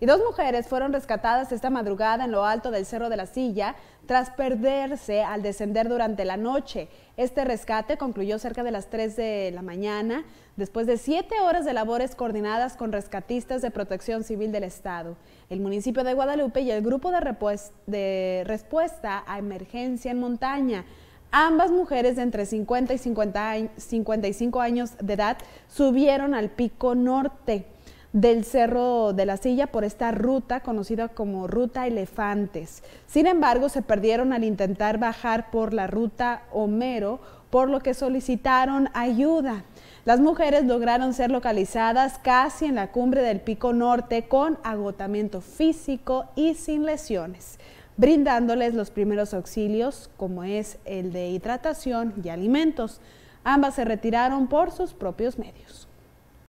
Y dos mujeres fueron rescatadas esta madrugada en lo alto del Cerro de la Silla tras perderse al descender durante la noche. Este rescate concluyó cerca de las 3 de la mañana después de siete horas de labores coordinadas con rescatistas de protección civil del Estado, el municipio de Guadalupe y el grupo de, respuesta a emergencia en montaña. Ambas mujeres de entre 50 y 55 años de edad subieron al pico norte del Cerro de la Silla por esta ruta conocida como Ruta Elefantes. Sin embargo, se perdieron al intentar bajar por la Ruta Homero, por lo que solicitaron ayuda. Las mujeres lograron ser localizadas casi en la cumbre del Pico Norte con agotamiento físico y sin lesiones, brindándoles los primeros auxilios como es el de hidratación y alimentos. Ambas se retiraron por sus propios medios.